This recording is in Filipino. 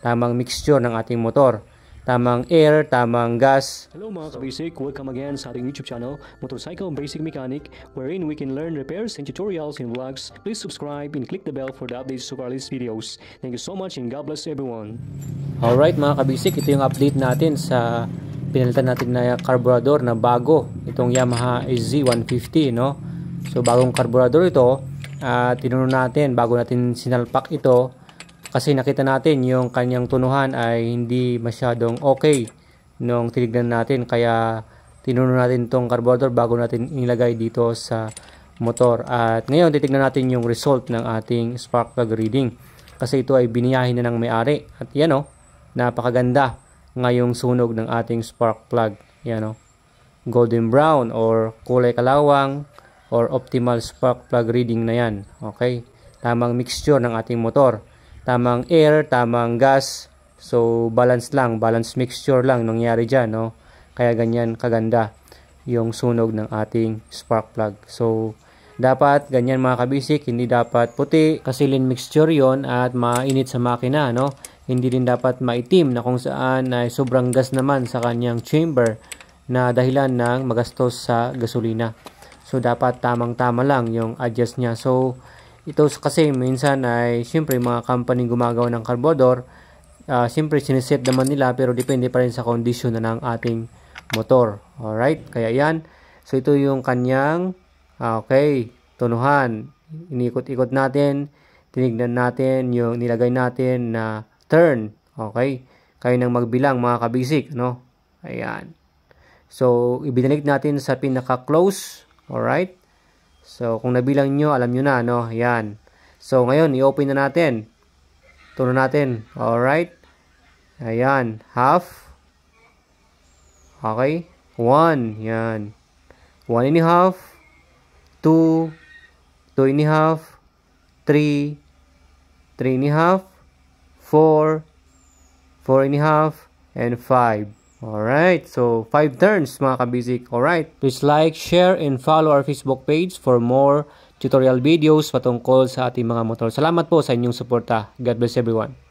tamang mixture ng ating motor tamang air, tamang gas. Hello mga kabasic, welcome again sa ating YouTube channel, Motorcycle Basic Mechanic, wherein we can learn repairs and tutorials and vlogs. Please subscribe and click the bell for the updates of our latest videos. Thank you so much and God bless everyone. Alright mga ka-basic, ito yung update natin sa pinalitan natin na carburetor na bago. Itong Yamaha SZ150, no? So bagong carburetor ito, uh, tinunod natin, bago natin sinalpak ito, kasi nakita natin yung kanyang tunuhan ay hindi masyadong okay nung tinignan natin. Kaya tinuno natin itong carburetor bago natin inilagay dito sa motor. At ngayon titignan natin yung result ng ating spark plug reading. Kasi ito ay biniyahin na ng may-ari. At yan o, oh, napakaganda ngayong sunog ng ating spark plug. Yan o, oh, golden brown or kulay kalawang or optimal spark plug reading na yan. Okay? Tamang mixture ng ating motor tamang air, tamang gas. So, balance lang, balance mixture lang nangyari dyan, no? Kaya ganyan kaganda yung sunog ng ating spark plug. So, dapat ganyan mga kabisik, hindi dapat puti kasi lean mixture yon at mainit sa makina, no? Hindi din dapat maitim na kung saan ay sobrang gas naman sa kanyang chamber na dahilan ng magastos sa gasolina. So, dapat tamang-tama lang yung adjust niya. So, ito kasi minsan ay siyempre mga company gumagawa ng carbodor, uh, ah, siyempre siniset naman nila pero depende pa rin sa condition na ng ating motor. Alright, kaya yan. So ito yung kanyang, uh, okay, tunuhan. Inikot-ikot natin, tinignan natin yung nilagay natin na turn. Okay, kayo nang magbilang mga kabisik, no? Ayan. So, ibinalik natin sa pinaka-close. Alright. So, kung nabilang nyo, alam nyo na, no? Yan. So, ngayon, i-open na natin. Tuno natin. Alright. Ayan. Half. Okay. One. Yan. One and a half. Two. Two and a half. Three. Three and a half. Four. Four and a half. And five. Alright, so 5 turns mga kabisik. Alright, please like, share, and follow our Facebook page for more tutorial videos patungkol sa ating mga motor. Salamat po sa inyong suporta. God bless everyone.